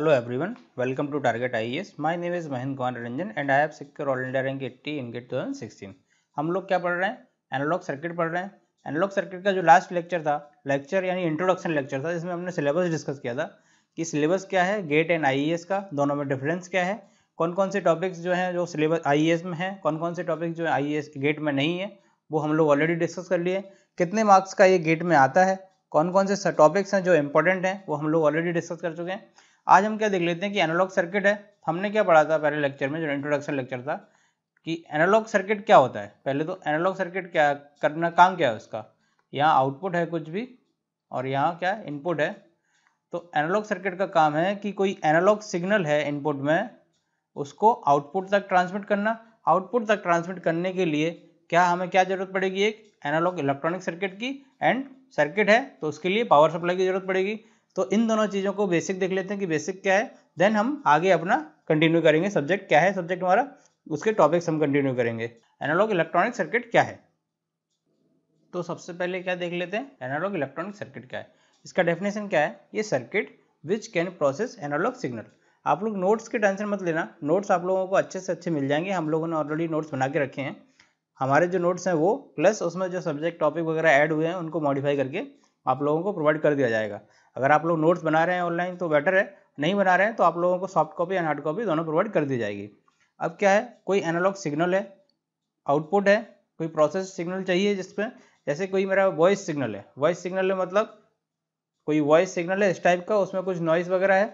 Hello everyone, welcome to Target IES. My name is Mahin Kumar Ranjan and I have secured All India rank 80 in GATE 2016. हम लोग क्या पढ़ रहे हैं analogue circuit पढ़ रहे हैं एनालॉग सर्किट का जो लास्ट लेक्चर था लेक्चर यानी इंट्रोडक्शन लेक्चर था जिसमें हमने सिलेबस डिस्कस किया था कि सिलेबस क्या है गेट एंड आई का दोनों में डिफरेंस क्या है कौन कौन से टॉपिक्स जो हैं जो सिलेबस आई e में हैं कौन कौन से टॉपिक्स जो आईईएस गेट e में नहीं है वो हम लोग ऑलरेडी डिस्कस कर लिए कितने मार्क्स का ये गेट में आता है कौन कौन से टॉपिक्स हैं जो इंपॉर्टेंट हैं वो हम लोग ऑलरेडी डिस्कस कर चुके हैं आज हम क्या देख लेते हैं कि एनालॉग सर्किट है तो हमने क्या पढ़ा था पहले लेक्चर में जो इंट्रोडक्शन लेक्चर था कि एनालॉग सर्किट क्या होता है पहले तो एनालॉग सर्किट क्या करना काम क्या है उसका यहाँ आउटपुट है कुछ भी और यहाँ क्या इनपुट है तो एनालॉग सर्किट का काम है कि कोई एनालॉग सिग्नल है इनपुट में उसको आउटपुट तक ट्रांसमिट करना आउटपुट तक ट्रांसमिट करने के लिए क्या हमें क्या जरूरत पड़ेगी एक एनालॉग इलेक्ट्रॉनिक सर्किट की एंड सर्किट है तो उसके लिए पावर सप्लाई की जरूरत पड़ेगी तो इन दोनों चीज़ों को बेसिक देख लेते हैं कि बेसिक क्या है देन हम आगे अपना कंटिन्यू करेंगे सब्जेक्ट क्या है सब्जेक्ट हमारा उसके टॉपिक्स हम कंटिन्यू करेंगे एनालॉग इलेक्ट्रॉनिक सर्किट क्या है तो सबसे पहले क्या देख लेते हैं एनालॉग इलेक्ट्रॉनिक सर्किट क्या है इसका डेफिनेशन क्या है ये circuit which can process analog signal आप लोग नोट्स के टेंशन मत लेना नोट्स आप लोगों को अच्छे से अच्छे मिल जाएंगे हम लोगों ने ऑलरेडी नोट्स बना के रखे हैं हमारे जो नोट्स हैं वो प्लस उसमें जो सब्जेक्ट टॉपिक वगैरह ऐड हुए हैं उनको मॉडिफाई करके आप लोगों को प्रोवाइड कर दिया जाएगा अगर आप लोग नोट्स बना रहे हैं ऑनलाइन तो बेटर है नहीं बना रहे हैं तो आप लोगों को soft copy and hard copy दोनों प्रोवाइड कर दी जाएगी अब क्या है कोई एनालॉग सिग्नल है आउटपुट है कोई प्रोसेस सिग्नल चाहिए जिसमें जैसे कोई मेरा वॉइस सिग्नल है वॉइस सिग्नल है मतलब कोई वॉइस सिग्नल है इस टाइप का उसमें कुछ नॉइस वगैरह है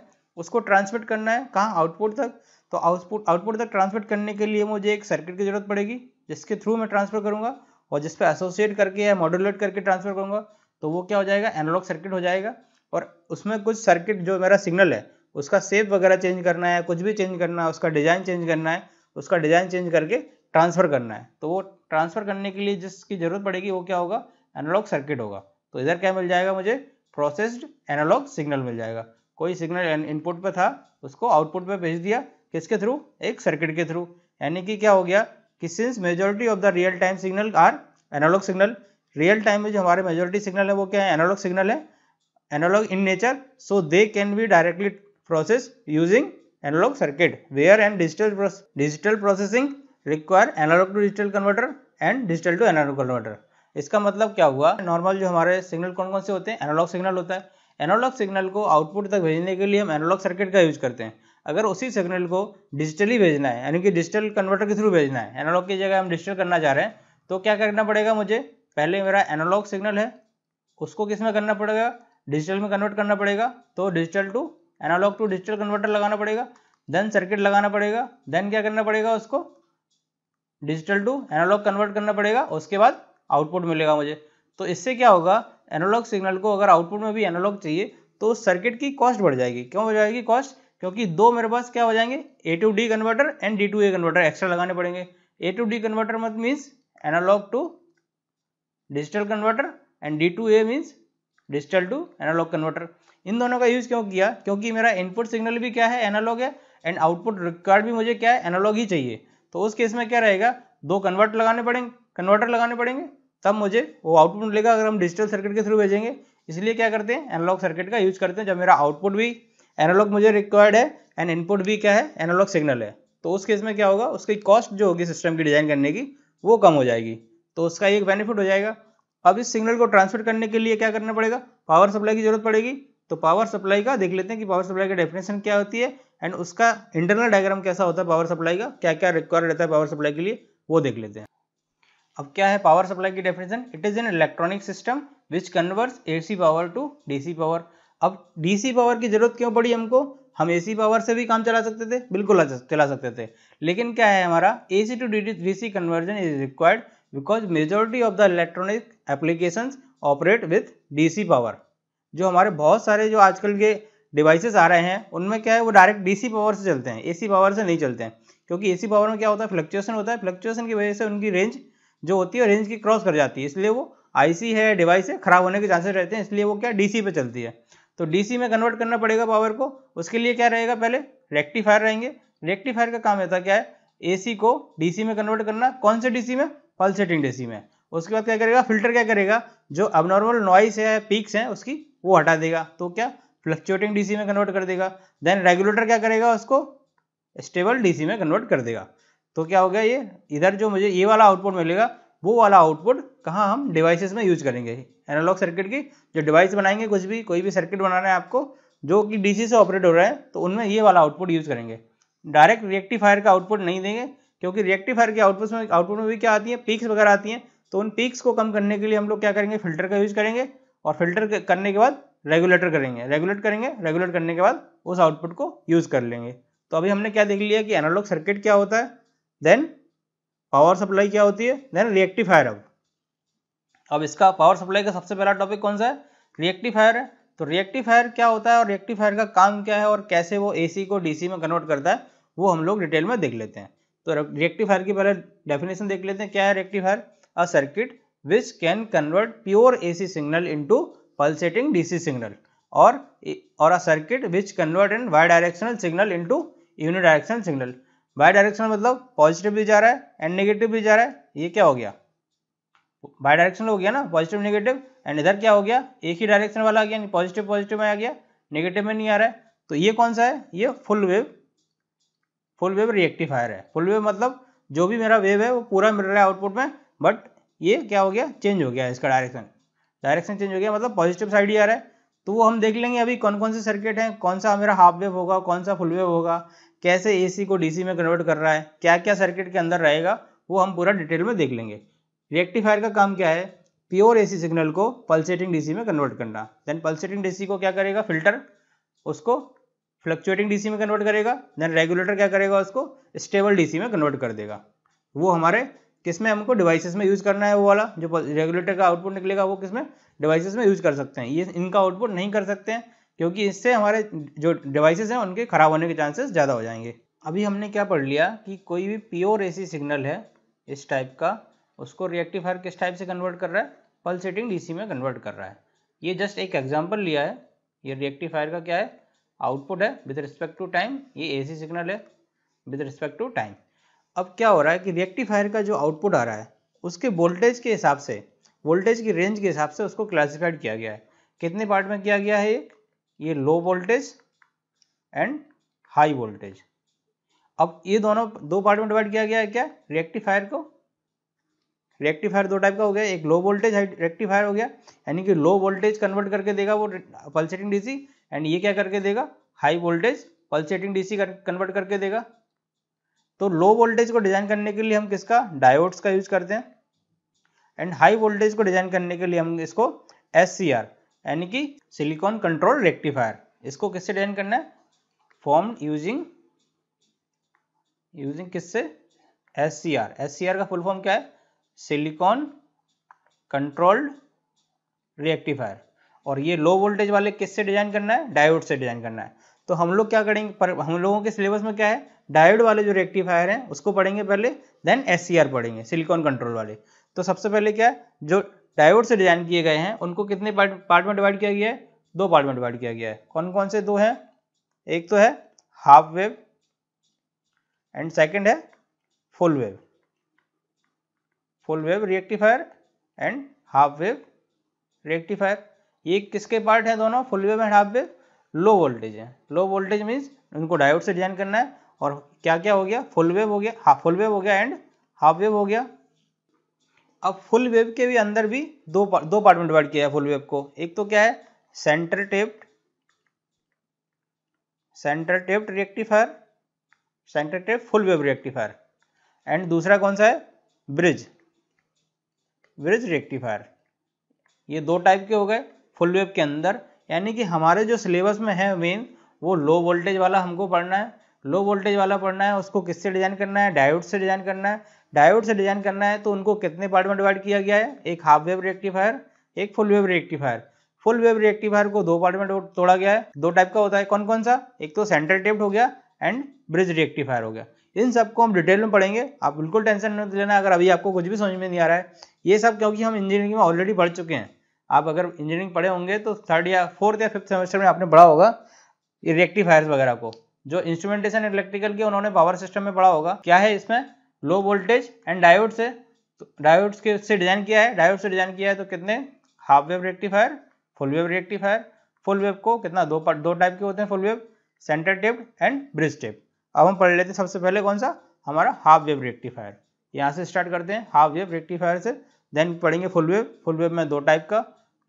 उसको ट्रांसमिट करना है कहाँ आउटपुट तक तो आउटपुट आउटपुट तक ट्रांसमिट करने के लिए मुझे एक सर्किट की जरूरत पड़ेगी जिसके थ्रू मैं ट्रांसफर करूँगा और जिसपे एसोसिएट करके या मॉड्यूलेट करके ट्रांसफर करूँगा तो वो क्या हो जाएगा एनालॉग सर्किट हो जाएगा और उसमें कुछ सर्किट जो मेरा सिग्नल है उसका सेप वगैरह चेंज करना है कुछ भी चेंज करना है उसका डिज़ाइन चेंज करना है उसका डिज़ाइन चेंज करके ट्रांसफ़र करना है तो वो ट्रांसफ़र करने के लिए जिसकी ज़रूरत पड़ेगी वो क्या होगा एनालॉग सर्किट होगा तो इधर क्या मिल जाएगा मुझे प्रोसेस्ड एनालॉग सिग्नल मिल जाएगा कोई सिग्नल इनपुट पे था उसको आउटपुट पे भेज दिया किसके थ्रू एक सर्किट के थ्रू यानी कि क्या हो गया कि since majority of the real time signal are analog signal real time में जो हमारे मेजोरिटी सिग्नल है वो क्या है एनालॉग सिग्नल है analog in nature so they can be directly processed using analog circuit where and digital proce digital processing require analog to digital converter and digital to analog converter इसका मतलब क्या हुआ normal जो हमारे signal कौन कौन से होते हैं एनालॉग सिग्नल होता है एनालॉग सिग्नल को आउटपुट तक भेजने के लिए हम एनालॉग सर्किट का यूज करते हैं अगर उसी सिग्नल को डिजिटली भेजना है यानी कि डिजिटल कन्वर्टर के थ्रू भेजना है एनालॉग की जगह हम डिजिटल करना चाह रहे हैं तो क्या करना पड़ेगा मुझे पहले मेरा एनालॉग सिग्नल है उसको किस में करना पड़ेगा डिजिटल में कन्वर्ट करना पड़ेगा तो digital to analog to digital converter लगाना पड़ेगा देन सर्किट लगाना पड़ेगा देन क्या करना पड़ेगा उसको डिजिटल टू एनालॉग कन्वर्ट करना पड़ेगा उसके बाद आउटपुट मिलेगा मुझे तो इससे क्या होगा एनालॉग सिग्नल को अगर आउटपुट में भी एनालॉग चाहिए तो सर्किट की कॉस्ट बढ़ जाएगी क्यों हो जाएगी कॉस्ट क्योंकि दो मेरे पास क्या हो जाएंगे A to D converter and D to A converter extra लगाने पड़ेंगे ए टू डी कन्वर्टर मत means analog to digital converter and D to A means digital to analog converter इन दोनों का यूज़ क्यों किया क्योंकि मेरा इनपुट सिग्नल भी क्या है एनालॉग है एंड आउटपुट रिकॉर्ड भी मुझे क्या है एनालॉग ही चाहिए तो उस केस में क्या रहेगा दो कन्वर्ट लगाने पड़ेंगे कन्वर्टर लगाने पड़ेंगे तब मुझे वो आउटपुट मिलेगा अगर हम डिजिटल सर्किट के थ्रू भेजेंगे इसलिए क्या करते हैं एनालॉग सर्किट का यूज करते हैं जब मेरा आउटपुट भी एनालॉग मुझे रिक्वायर्ड है एंड इनपुट भी क्या है एनालॉग सिग्नल है तो उस केस में क्या होगा उसकी कॉस्ट जो होगी सिस्टम की डिज़ाइन करने की वो कम हो जाएगी तो उसका एक बेनिफिट हो जाएगा अब इस सिग्नल को ट्रांसफर करने के लिए क्या करना पड़ेगा पावर सप्लाई की जरूरत पड़ेगी तो पावर सप्लाई का देख लेते हैं कि पावर सप्लाई का डेफिनेशन क्या होती है एंड उसका इंटरनल डायग्राम कैसा होता है पावर सप्लाई का क्या क्या रिक्वायर रहता है पावर सप्लाई के लिए वो देख लेते हैं अब क्या है पावर सप्लाई की definition it is an electronic system which converts AC power to DC power अब डीसी पावर की जरूरत क्यों पड़ी हमको हम एसी पावर से भी काम चला सकते थे बिल्कुल चला सकते थे लेकिन क्या है हमारा AC to D conversion is required because majority of the electronic applications operate with DC power जो हमारे बहुत सारे जो आजकल के डिवाइसेस आ रहे हैं उनमें क्या है वो डायरेक्ट डीसी पावर से चलते हैं एसी पावर से नहीं चलते हैं क्योंकि एसी पावर में क्या होता है फ्लक्चुएसन होता है फ्लक्चुएसन की वजह से उनकी रेंज जो होती है रेंज की क्रॉस कर जाती है इसलिए वो आईसी है डिवाइस है खराब होने के चांसेस रहते हैं इसलिए वो क्या डीसी पे चलती है तो डीसी में कन्वर्ट करना पड़ेगा पावर को उसके लिए क्या रहेगा पहले रेक्टिफायर रहेंगे रेक्टिफायर का काम रहता क्या है सी को सी में कन्वर्ट करना कौन से सी में पल्सेटिंग डेसी में उसके बाद क्या करेगा फिल्टर क्या करेगा जो अबनॉर्मल नॉइस है पीक्स हैं उसकी वो हटा देगा तो क्या फ्लक्चुएटिंग डीसी में कन्वर्ट कर देगा देन रेगुलेटर क्या करेगा उसको स्टेबल डीसी में कन्वर्ट कर देगा तो क्या हो गया ये इधर जो मुझे ये वाला आउटपुट मिलेगा वो वाला आउटपुट कहाँ हम डिवाइसेस में यूज करेंगे एनालॉग सर्किट की जो डिवाइस बनाएंगे कुछ भी कोई भी सर्किट बनाना है आपको जो कि डीसी से ऑपरेट हो रहा है तो उनमें ये वाला आउटपुट यूज करेंगे डायरेक्ट रिएक्टिफायर का आउटपुट नहीं देंगे क्योंकि रिएक्टिफायर के आउटपुट में आउटपुट में भी क्या आती है पीक्स वगैरह आती हैं तो उन पीक्स को कम करने के लिए हम लोग क्या करेंगे फिल्टर का यूज करेंगे और फिल्टर करने के बाद रेगुलेटर करेंगे रेगुलेट करेंगे रेगुलेट करने के बाद उस आउटपुट को यूज कर लेंगे तो अभी हमने क्या देख लिया कि एनालॉग सर्किट क्या होता है देन पावर सप्लाई क्या होती है देन रिएक्टिफायर अब अब इसका पावर सप्लाई का सबसे पहला टॉपिक कौन सा है रिएक्टिफायर है तो रिएक्टिफायर क्या होता है और रिएक्टिफायर का काम क्या है और कैसे वो एसी को डीसी में कन्वर्ट करता है वो हम लोग डिटेल में देख लेते हैं तो रेक्टिफायर की पहले डेफिनेशन देख लेते हैं क्या है rectifier a circuit which can convert pure AC signal into pulsating DC signal और और a circuit which convert in bidirectional signal into unidirectional signal bidirectional मतलब पॉजिटिव भी जा रहा है एंड नेगेटिव भी जा रहा है ये क्या हो गया बाई डायरेक्शनल हो गया ना पॉजिटिव नेगेटिव एंड इधर क्या हो गया एक ही डायरेक्शन वाला आ गया पॉजिटिव पॉजिटिव में आ गया नेगेटिव में नहीं आ रहा है तो ये कौन सा है ये full wave full wave rectifier है फुल वेव मतलब जो भी मेरा वेव है वो पूरा मिल रहा है आउटपुट में बट ये क्या हो गया चेंज हो गया इसका डायरेक्शन डायरेक्शन चेंज हो गया मतलब पॉजिटिव साइड ही आ रहा है तो वो हम देख लेंगे अभी कौन कौन से सर्किट हैं कौन सा मेरा हाफ वेव होगा कौन सा फुल वेव होगा कैसे एसी को डीसी में कन्वर्ट कर रहा है क्या क्या सर्किट के अंदर रहेगा वो हम पूरा डिटेल में देख लेंगे रिएक्टिफायर का काम क्या है प्योर एसी सिग्नल को पल्सेटिंग डीसी में कन्वर्ट करना देन पल्सेटिंग डीसी को क्या करेगा फिल्टर उसको फ्लक्चुएटिंग डीसी में कन्वर्ट करेगा देन रेगुलेटर क्या करेगा उसको स्टेबल डीसी में कन्वर्ट कर देगा वो हमारे किस में हमको डिवाइसेस में यूज़ करना है वो वाला जो रेगुलेटर का आउटपुट निकलेगा वो किस में डिवाइसेस में यूज़ कर सकते हैं ये इनका आउटपुट नहीं कर सकते हैं क्योंकि इससे हमारे जो डिवाइसेस हैं उनके ख़राब होने के चांसेस ज़्यादा हो जाएंगे अभी हमने क्या पढ़ लिया कि कोई भी प्योर सी सिग्नल है इस टाइप का उसको रिएक्टिफायर किस टाइप से कन्वर्ट कर रहा है पल्सेटिंग सेटिंग डीसी में कन्वर्ट कर रहा है ये जस्ट एक एग्जाम्पल लिया है ये रिएक्टिफायर का क्या है आउटपुट है विद रिस्पेक्ट टू टाइम ये एसी सिग्नल है विद रिस्पेक्ट टू टाइम अब क्या हो रहा है कि रेक्टिफायर का जो आउटपुट आ रहा है उसके वोल्टेज के हिसाब से वोल्टेज की रेंज के हिसाब से उसको क्लासिफाइड किया गया है कितने पार्ट में किया गया है ये low voltage and high voltage अब ये दोनों दो पार्ट में डिवाइड किया गया है क्या रिएक्टिफायर को रिएक्टिफायर दो टाइप का हो गया एक लो वोल्टेज रेक्टिफायर हो गया यानी कि लो वोल्टेज कन्वर्ट करके देगा वो पल्सेटिंग डीसी एंड ये क्या करके देगा high voltage pulsating DC convert करके देगा तो लो वोल्टेज को डिजाइन करने के लिए हम किसका डायोड्स का यूज करते हैं एंड हाई वोल्टेज को डिजाइन करने के लिए हम इसको एस यानी कि सिलिकॉन कंट्रोल रेक्टिफायर इसको किससे डिजाइन करना है फॉर्म यूजिंग यूजिंग किससे S C R S C R का फुल फॉर्म क्या है सिलिकॉन कंट्रोल्ड रिएक्टिफायर और ये लो वोल्टेज वाले किससे डिजाइन करना है डायोड से डिजाइन करना है तो हम लोग क्या करेंगे पर हम लोगों के सिलेबस में क्या है डायोड वाले जो रेक्टिफायर हैं उसको पढ़ेंगे पहले देन एस e पढ़ेंगे सिलिकॉन कंट्रोल वाले तो सबसे पहले क्या है जो डायोड से डिजाइन किए गए हैं उनको कितने पार्ट में डिवाइड किया गया है दो पार्ट में डिवाइड किया गया है कौन कौन से दो हैं एक तो है हाफ वेव एंड सेकेंड है full wave full wave rectifier and half wave rectifier ये किसके पार्ट है दोनों full wave and half wave low voltage है लो वोल्टेज मीन्स उनको डायोड से डिजाइन करना है और क्या क्या हो गया फुल वेव हो गया हाफ फुल वेव हो गया एंड हाफ वेव हो गया अब फुल वेव के भी अंदर भी दो पार, दो पार्ट में डिवाइड किया है फुल वेव को एक तो क्या है centre tapped centre tapped rectifier centre tap full wave rectifier and दूसरा कौन सा है ब्रिज ब्रिज रिएक्टिफायर ये दो टाइप के हो गए फुल वेव के अंदर यानी कि हमारे जो सिलेबस में है मेन वो लो वोल्टेज वाला हमको पढ़ना है लो वोल्टेज वाला पढ़ना है उसको किससे डिजाइन करना है डायोड से डिजाइन करना है डायोड से डिजाइन करना है तो उनको कितने पार्ट में डिवाइड किया गया है एक हाफ वेव रिएक्टिफायर एक full wave rectifier full wave rectifier को दो पार्ट में तोड़ा गया है दो टाइप का होता है कौन कौन सा एक तो सेंटर टेप्ड हो गया एंड ब्रिज रिएक्टिफायर हो गया इन सबको हम डिटेल में पढ़ेंगे आप बिल्कुल टेंशन नहीं लेना अगर अभी आपको कुछ भी समझ में नहीं आ रहा है ये सब क्योंकि हम इंजीनियरिंग में ऑलरेडी पढ़ चुके हैं आप अगर इंजीनियरिंग पढ़े होंगे तो थर्ड या फोर्थ या फिफ्थ सेमेस्टर में आपने पढ़ा होगा रिएक्टिव फायर वगैरह को जो इंस्ट्रूमेंटेशन इलेक्ट्रिकल की उन्होंने पावर सिस्टम में पढ़ा होगा क्या है इसमें लो वोल्टेज एंड डायोड से डायोड्स तो के से डिजाइन किया है डायोड से डिजाइन किया है तो कितने half wave rectifier full wave rectifier full wave को कितना दो दो टाइप के होते हैं full wave centre tap and bridge tap अब हम पढ़ लेते हैं सबसे पहले कौन सा हमारा हाफ वेव रेक्टिफायर यहाँ से स्टार्ट करते हैं हाफ वेव रेक्टिफायर से देन पढ़ेंगे फुल वेव फुल वेव में दो टाइप का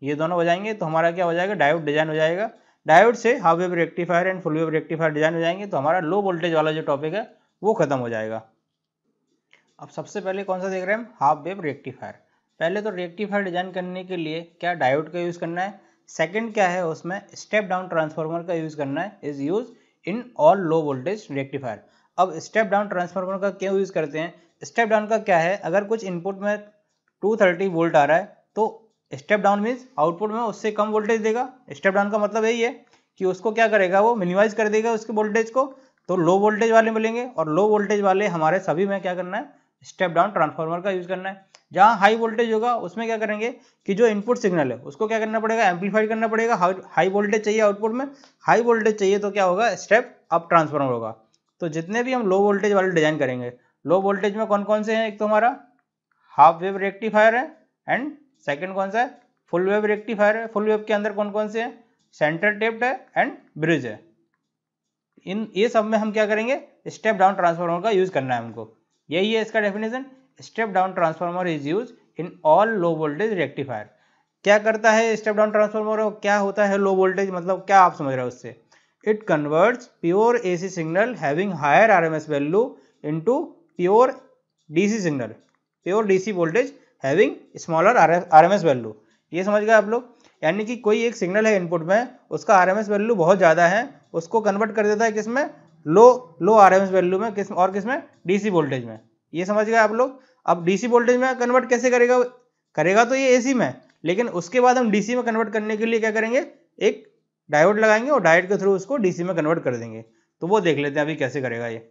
ये दोनों हो जाएंगे तो हमारा क्या हो जाएगा डायोड डिजाइन हो जाएगा डायोड से half wave rectifier and full wave rectifier design हो जाएंगे तो हमारा लो वोल्टेज वाला जो टॉपिक है वो खत्म हो जाएगा अब सबसे पहले कौन सा देख रहे हैं हम हाफ वेव रेक्टिफायर पहले तो रेक्टिफायर डिजाइन करने के लिए क्या डायोड का यूज़ करना है सेकेंड क्या है उसमें स्टेप डाउन ट्रांसफॉर्मर का यूज़ करना है is use in all low voltage rectifier अब स्टेप डाउन ट्रांसफार्मर का क्यों यूज़ करते हैं स्टेप डाउन का क्या है अगर कुछ इनपुट में 230 वोल्ट आ रहा है तो स्टेप डाउन मीन्स आउटपुट में उससे कम वोल्टेज देगा स्टेप डाउन का मतलब यही है कि उसको क्या करेगा वो मिनिमाइज कर देगा उसके वोल्टेज को तो लो वोल्टेज वाले मिलेंगे और लो वोल्टेज वाले हमारे सभी में क्या करना है स्टेप डाउन ट्रांसफार्मर का यूज करना है जहाँ हाई वोल्टेज होगा उसमें क्या करेंगे कि जो इनपुट सिग्नल है उसको क्या करना पड़ेगा एम्पलीफाइड करना पड़ेगा हाई वोल्टेज चाहिए आउटपुट में हाई वोल्टेज चाहिए तो क्या होगा स्टेप अप ट्रांसफार्मर होगा तो जितने भी हम लो वोल्टेज वाले डिजाइन करेंगे लो वोल्टेज में कौन कौन से हैं एक तो हमारा हाफ वेव रेक्टिफायर है एंड सेकेंड कौन सा है फुल वेव रेक्टिफायर है फुल वेव के अंदर कौन कौन से है सेंटर टेप्ड है एंड ब्रिज है इन ये सब में हम क्या करेंगे स्टेप डाउन ट्रांसफार्मर का यूज करना है हमको यही है इसका definition step down transformer is use in all low voltage rectifier क्या करता है स्टेप डाउन ट्रांसफार्मर और क्या होता है लो वोल्टेज मतलब क्या आप समझ रहे हो उससे it converts pure AC signal having higher RMS value into pure DC signal pure DC voltage having smaller RMS value ये समझ गए आप लोग यानी कि कोई एक सिग्नल है इनपुट में उसका आरएमएस वैल्यू बहुत ज़्यादा है उसको कन्वर्ट कर देता है किसमें लो लो आरएमएस वैल्यू में किस और किसमें डीसी वोल्टेज में ये समझ गए आप लोग अब डीसी वोल्टेज में कन्वर्ट कैसे करेगा करेगा तो ये एसी में लेकिन उसके बाद हम डीसी में कन्वर्ट करने के लिए क्या करेंगे एक डायोड लगाएंगे और डायोड के थ्रू उसको डीसी में कन्वर्ट कर देंगे तो वो देख लेते हैं अभी कैसे करेगा ये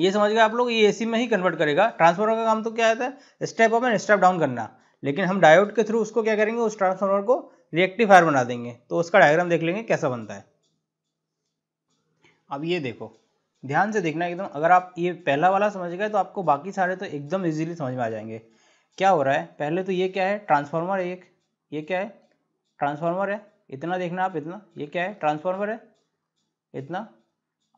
ये समझ गए आप लोग ये एसी में ही कन्वर्ट करेगा ट्रांसफार्मर का काम तो क्या आता है step up and step down करना लेकिन हम डायोड के थ्रू उसको क्या करेंगे उस ट्रांसफार्मर को रिएक्टिफायर बना देंगे तो उसका डायग्राम देख लेंगे कैसा बनता है अब ये देखो ध्यान से देखना एकदम अगर आप ये पहला वाला समझ गए तो आपको बाकी सारे तो एकदम इजीली समझ में आ जाएंगे क्या हो रहा है पहले तो ये क्या है ट्रांसफार्मर एक ये क्या है ट्रांसफार्मर है इतना देखना आप इतना ये क्या है ट्रांसफार्मर है इतना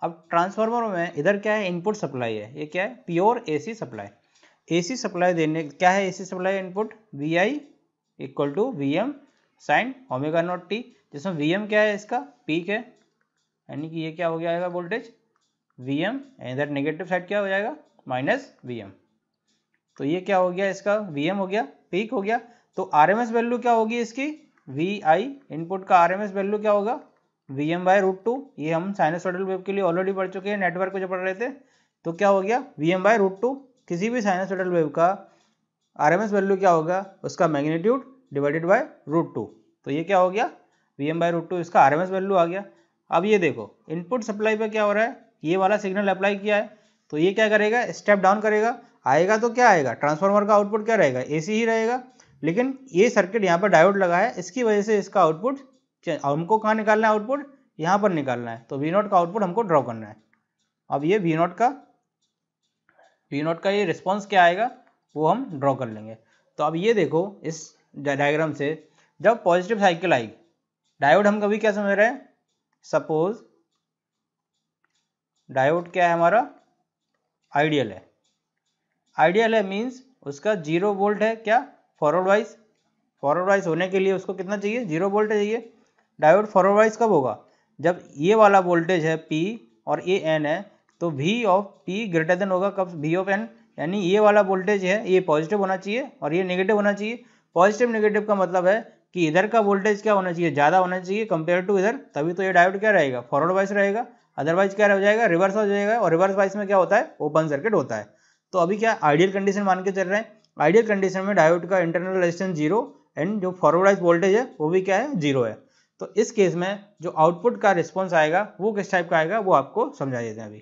अब ट्रांसफार्मर में इधर क्या है इनपुट सप्लाई है ये क्या है pure AC supply AC supply देने क्या है AC supply input V I equal to V M sine omega not T जिसमें वी एम क्या है इसका पीक है यानी कि ये क्या हो गया आएगा वोल्टेज वी एम इधर नेगेटिव साइड क्या हो जाएगा माइनस वी एम तो ये क्या हो गया इसका वी एम हो गया पीक हो गया तो आर एम एस वैल्यू क्या होगी इसकी वी आई इनपुट का आर एम एस वैल्यू क्या होगा V M by root two ये हम साइनोसॉइडल वेव के लिए ऑलरेडी पढ़ चुके हैं नेटवर्क को जब पढ़ रहे थे तो क्या हो गया V M by root two किसी भी साइनोसॉइडल वेव का आर एम एस वैल्यू क्या होगा उसका magnitude divided by root two तो ये क्या हो गया V M by root two इसका आर एम एस वैल्यू आ गया अब ये देखो इनपुट सप्लाई पर क्या हो रहा है ये वाला सिग्नल अप्लाई किया है तो ये क्या करेगा स्टेप डाउन करेगा आएगा तो क्या आएगा ट्रांसफार्मर का आउटपुट क्या रहेगा ए ही रहेगा लेकिन ये सर्किट यहाँ पर डायोड लगा है इसकी वजह से इसका आउटपुट हमको कहाँ निकालना है आउटपुट यहाँ पर निकालना है तो वी नॉट का आउटपुट हमको ड्रॉ करना है अब ये वी नॉट का वी नॉट का ये रिस्पॉन्स क्या आएगा वो हम ड्रॉ कर लेंगे तो अब ये देखो इस डायग्राम से जब पॉजिटिव साइकिल आएगी डायोड हम कभी क्या समझ रहे हैं सपोज डायोड क्या है हमारा आइडियल है आइडियल है मींस उसका जीरो वोल्ट है क्या फॉरवर्ड वाइज फॉरवर्ड वाइज होने के लिए उसको कितना चाहिए जीरो वोल्ट चाहिए डायोड फॉरवर्ड वाइज कब होगा जब ये वाला वोल्टेज है पी और ए एन है तो V of P greater than होगा कब वी ऑफ एन यानी ये वाला वोल्टेज है ये पॉजिटिव होना चाहिए और ये नेगेटिव होना चाहिए पॉजिटिव नेगेटिव का मतलब है कि इधर का वोल्टेज क्या होना चाहिए ज़्यादा होना चाहिए कंपेयर टू इधर तभी तो ये डायोड क्या रहेगा फॉरवर्ड वाइज रहेगा अदरवाइज क्या हो जाएगा रिवर्स हो जाएगा और रिवर्स वाइज में क्या होता है ओपन सर्किट होता है तो अभी क्या आइडियल कंडीशन मान के चल रहे हैं आइडियल कंडीशन में डायोड का इंटरनल रेजिस्टेंस जीरो एंड जो फॉरवर्ड वाइज वोल्टेज है वो भी क्या है जीरो है तो इस केस में जो आउटपुट का रिस्पॉन्स आएगा वो किस टाइप का आएगा वो आपको समझा देते हैं अभी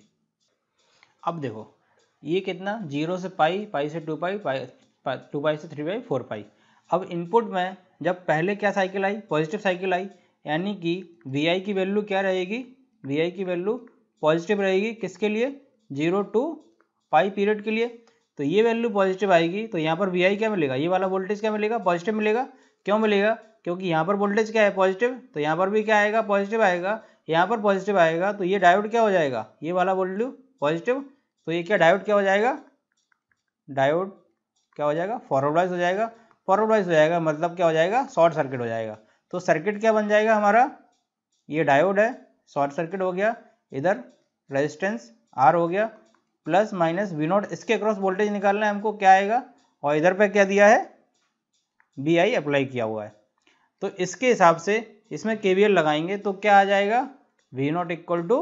अब देखो ये कितना जीरो से पाई पाई से टू पाई पाई टू पाई से थ्री पाई फोर पाई अब इनपुट में जब पहले क्या साइकिल आई पॉजिटिव साइकिल आई यानी कि वी आई की वैल्यू क्या रहेगी वी आई की वैल्यू पॉजिटिव रहेगी किसके लिए जीरो टू पाई पीरियड के लिए तो ये वैल्यू पॉजिटिव आएगी तो यहाँ पर वी आई क्या मिलेगा ये वाला वोल्टेज क्या मिलेगा पॉजिटिव मिलेगा क्यों मिलेगा क्योंकि यहाँ पर वोल्टेज क्या है पॉजिटिव तो यहाँ पर भी क्या आएगा पॉजिटिव आएगा यहाँ पर पॉजिटिव आएगा तो ये डायोड क्या हो जाएगा ये वाला वोल्टेज पॉजिटिव तो ये क्या डायोड क्या हो जाएगा डायोड क्या हो जाएगा फॉरवर्ड वाइज हो जाएगा फॉरवर्ड वाइज हो जाएगा मतलब क्या हो जाएगा शॉर्ट सर्किट हो जाएगा तो सर्किट क्या बन जाएगा हमारा ये डायोड है शॉर्ट सर्किट हो गया इधर रेजिस्टेंस आर हो गया प्लस माइनस वी नोट इसके अक्रॉस वोल्टेज निकालना है हमको क्या आएगा और इधर पे क्या दिया है बी आई अप्लाई किया हुआ है तो इसके हिसाब से इसमें के लगाएंगे तो क्या आ जाएगा V not equal to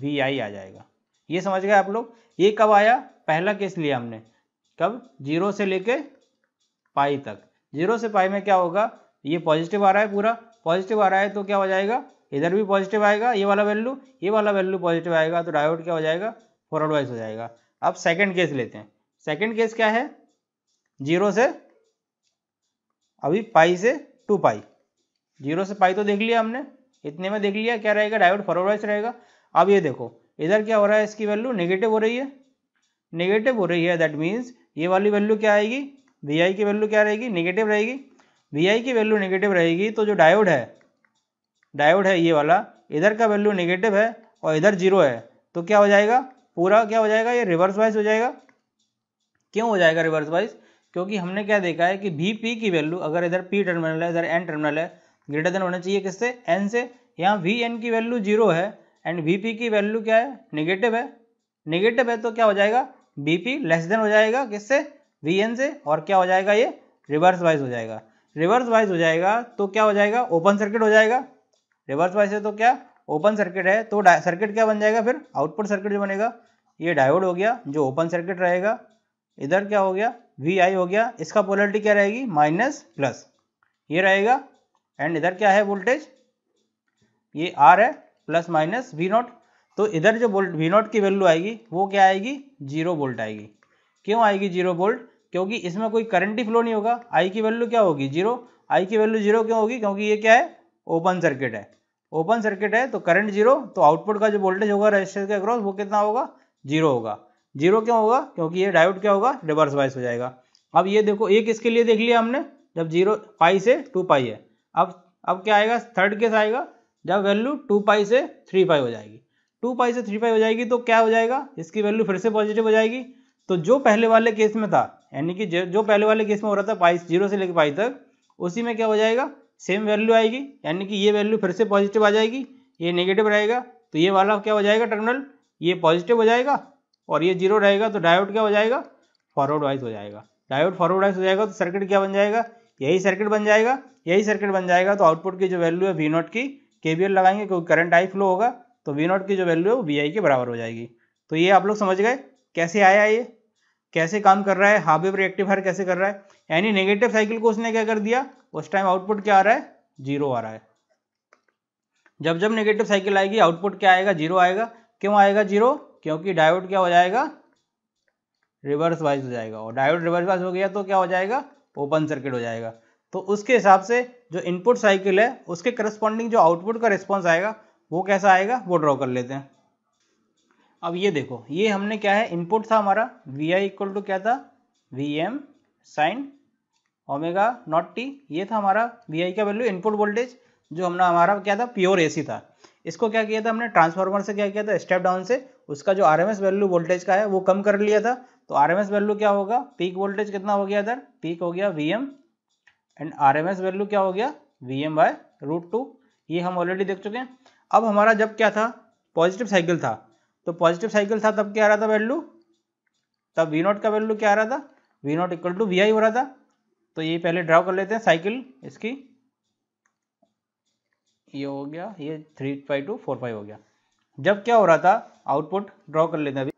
V I आ जाएगा ये समझ गए आप लोग ये कब आया पहला केस लिया हमने कब जीरो से लेके पाई तक जीरो से पाई में क्या होगा ये पॉजिटिव आ रहा है पूरा पॉजिटिव आ रहा है तो क्या हो जाएगा इधर भी पॉजिटिव आएगा ये वाला वैल्यू ये वाला वैल्यू पॉजिटिव आएगा तो डायोड क्या हो जाएगा फॉरवर्ड वाइज हो जाएगा अब सेकंड केस लेते हैं सेकंड केस क्या है जीरो से अभी पाई से टू पाई जीरो से पाई तो देख लिया हमने इतने में देख लिया क्या रहेगा डायोड फॉरवर्ड रहेगा अब ये देखो इधर क्या हो रहा है इसकी वैल्यू नेगेटिव हो रही है नेगेटिव हो रही है दैट मीन्स ये वाली वैल्यू क्या आएगी वी की वैल्यू क्या रहेगी नेगेटिव रहेगी वी की वैल्यू नेगेटिव रहेगी तो जो डायोड है डायोड है ये वाला इधर का वैल्यू नेगेटिव है और इधर जीरो है तो क्या हो जाएगा पूरा क्या हो जाएगा ये रिवर्स वाइज हो जाएगा क्यों हो जाएगा रिवर्स वाइज क्योंकि हमने क्या देखा है कि वी पी की वैल्यू अगर इधर पी टर्मिनल है इधर एन टर्मिनल है ग्रेटर देन होना चाहिए किससे एन से यहाँ वी एन की वैल्यू जीरो है एंड वी पी की वैल्यू क्या है निगेटिव है निगेटिव है तो क्या हो जाएगा बी पी लेस देन हो जाएगा किससे वी एन से और क्या हो जाएगा ये रिवर्स वाइज हो जाएगा रिवर्स वाइज हो जाएगा तो क्या हो जाएगा ओपन सर्किट हो जाएगा रिवर्स वाइज है तो क्या ओपन सर्किट है तो सर्किट क्या बन जाएगा फिर आउटपुट सर्किट जो बनेगा ये डायोड हो गया जो ओपन सर्किट रहेगा इधर क्या हो गया वी आई हो गया इसका पोलरिटी क्या रहेगी माइनस प्लस ये रहेगा एंड इधर क्या है वोल्टेज ये आर है प्लस माइनस वी नॉट तो इधर जो वोल्ट वी नॉट की वैल्यू आएगी वो क्या आएगी जीरो वोल्ट आएगी क्यों आएगी जीरो वोल्ट क्योंकि इसमें कोई करंट ही फ्लो नहीं होगा आई की वैल्यू क्या होगी जीरो आई की वैल्यू जीरो क्यों होगी क्योंकि ये क्या है ओपन सर्किट है ओपन सर्किट है तो करंट जीरो तो आउटपुट का जो वोल्टेज होगा रजिस्टर के अक्रॉस वो कितना होगा जीरो होगा जीरो क्यों होगा क्योंकि ये डायोड क्या होगा रिवर्स वाइज हो जाएगा अब ये देखो एक इसके लिए देख लिया हमने जब जीरो पाई से टू पाई है अब अब क्या आएगा थर्ड केस आएगा जब वैल्यू टू पाई से थ्री पाई हो जाएगी टू पाई से थ्री पाई हो जाएगी तो क्या हो जाएगा इसकी वैल्यू फिर से पॉजिटिव हो जाएगी तो जो पहले वाले केस में था यानी कि जो पहले वाले केस में हो रहा था पाई जीरो से लेकर पाई तक उसी में क्या हो जाएगा सेम वैल्यू आएगी यानी कि ये वैल्यू फिर से पॉजिटिव आ जाएगी ये नेगेटिव रहेगा तो ये वाला क्या हो जाएगा टर्मिनल ये पॉजिटिव हो जाएगा और ये जीरो रहेगा तो डायोड क्या हो जाएगा फॉरवर्ड वाइज हो जाएगा डायोड फॉरवर्ड वाइज हो जाएगा तो सर्किट क्या बन जाएगा यही सर्किट बन जाएगा यही सर्किट बन जाएगा तो आउटपुट की जो वैल्यू है वी नॉट की के लगाएंगे क्योंकि करंट आई फ्लो होगा तो वी नॉट की जो वैल्यू है वो वी के बराबर हो जाएगी तो ये आप लोग समझ गए कैसे आया ये कैसे काम कर रहा है हाफ वेव रिएक्टिफायर कैसे कर रहा है यानी नेगेटिव साइकिल को उसने क्या कर दिया उस टाइम आउटपुट क्या आ रहा है जीरो आ रहा है जब जब नेगेटिव साइकिल आएगी आउटपुट क्या आएगा जीरो आएगा क्यों आएगा जीरो क्योंकि डायोड क्या हो जाएगा रिवर्स वाइज हो जाएगा और डायोड रिवर्स वाइज हो गया तो क्या हो जाएगा ओपन सर्किट हो जाएगा तो उसके हिसाब से जो इनपुट साइकिल है उसके करस्पॉन्डिंग जो आउटपुट का रिस्पॉन्स आएगा वो कैसा आएगा वो ड्रॉ कर लेते हैं अब ये देखो ये हमने क्या है इनपुट था हमारा वी आई इक्वल टू क्या था V M sine omega not T ये था हमारा वी आई का वैल्यू इनपुट वोल्टेज जो हमने हमारा क्या था प्योर एसी था इसको क्या किया था हमने ट्रांसफार्मर से क्या किया था स्टेप डाउन से उसका जो आरएमएस वैल्यू वोल्टेज का है वो कम कर लिया था तो आर वैल्यू क्या होगा पीक वोल्टेज कितना हो गया इधर पीक हो गया वी एंड आर वैल्यू क्या हो गया V M by root two ये हम ऑलरेडी देख चुके हैं अब हमारा जब क्या था पॉजिटिव साइकिल था तो पॉजिटिव साइकिल था तब क्या आ रहा था वैल्यू तब वी नॉट का वैल्यू क्या आ रहा था V not equal to V I हो रहा था तो ये पहले ड्रॉ कर लेते हैं साइकिल इसकी ये हो गया ये three five two four five हो गया जब क्या हो रहा था आउटपुट ड्रॉ कर लेते हैं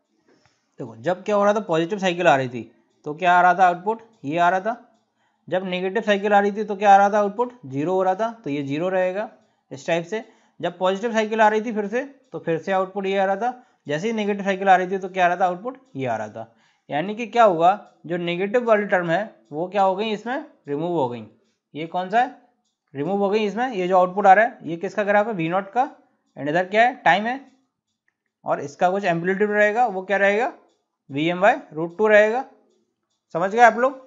देखो जब क्या हो रहा था पॉजिटिव साइकिल आ रही थी तो क्या आ रहा था आउटपुट ये आ रहा था जब नेगेटिव साइकिल आ रही थी तो क्या आ रहा था आउटपुट जीरो हो रहा था तो ये जीरो रहेगा इस टाइप से जब पॉजिटिव साइकिल आ रही थी फिर से तो फिर से आउटपुट ये आ रहा था जैसे ही नेगेटिव साइकिल आ रही थी तो क्या आ रहा था आउटपुट ये आ रहा था यानी कि क्या हुआ जो नेगेटिव वाली टर्म है वो क्या हो गई इसमें रिमूव हो गई ये कौन सा है रिमूव हो गई इसमें ये जो आउटपुट आ रहा है ये किसका ग्राफ है वी नॉट का एंड इधर क्या है टाइम है और इसका कुछ एम्पलीट्यूड रहेगा वो क्या रहेगा V M by root two रहेगा समझ गए आप लोग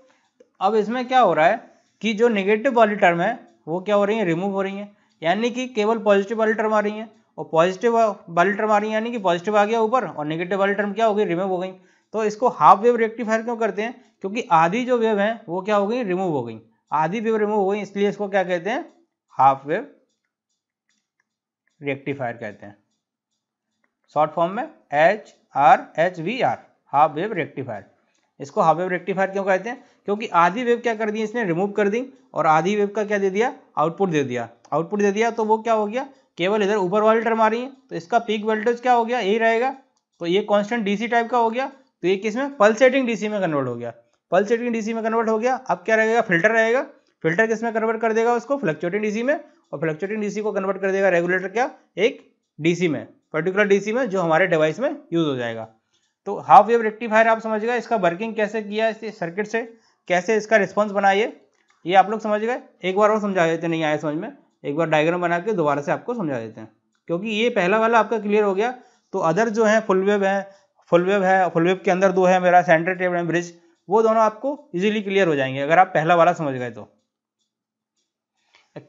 अब इसमें क्या हो रहा है कि जो नेगेटिव वाली टर्म है वो क्या हो रही है रिमूव हो रही है यानी कि केवल पॉजिटिव वाली टर्म आ रही है और पॉजिटिव वाली टर्म आ रही है यानी कि पॉजिटिव आ गया ऊपर और नेगेटिव वाली टर्म क्या हो गई रिमूव हो गई तो इसको हाफ वेव रेक्टिफायर क्यों करते हैं क्योंकि आधी जो वेव है वो क्या हो गई रिमूव हो गई आधी वेव रिमूव हो गई इसलिए इसको क्या कहते हैं हाफ वेव रेक्टिफायर कहते हैं शॉर्ट फॉर्म में H R H V R half wave rectifier इसको हाफ वेव रेक्टिफायर क्यों कहते हैं क्योंकि आधी वेव क्या कर दी इसने रिमूव कर दी और आधी वेव का क्या दे दिया आउटपुट दे दिया आउटपुट दे दिया तो वो क्या हो गया केवल इधर ऊपर वाली टर्म आ रही है तो इसका पीक वोल्टेज क्या हो गया यही रहेगा तो ये डी डीसी टाइप का हो गया तो ये किस में पल्सेटिंग डीसी में कन्वर्ट हो गया पल्सेटिंग डीसी में कन्वर्ट हो गया अब क्या रहेगा फिल्टर रहेगा फिल्टर किस में कन्वर्ट कर देगा उसको फ्लक्चुएटिंग डीसी में और फ्लक्चुएटिंग डीसी को कन्वर्ट कर देगा रेगुलेटर क्या एक डीसी में पर्टिकुलर डीसी में जो हमारे डिवाइस में यूज हो जाएगा तो हाफ वेव रेक्टिफायर आप समझ गए इसका वर्किंग कैसे किया इस सर्किट से कैसे इसका रिस्पॉन्स बनाइए ये आप लोग समझ गए एक बार और समझा देते नहीं आया समझ में एक बार डायग्राम बना के दोबारा से आपको समझा देते हैं क्योंकि ये पहला वाला आपका क्लियर हो गया तो अदर जो है फुल वेव है फुल वेव है फुल वेव के अंदर दो है मेरा सेंटर टेबल है ब्रिज वो दोनों आपको इजीली क्लियर हो जाएंगे अगर आप पहला वाला समझ गए तो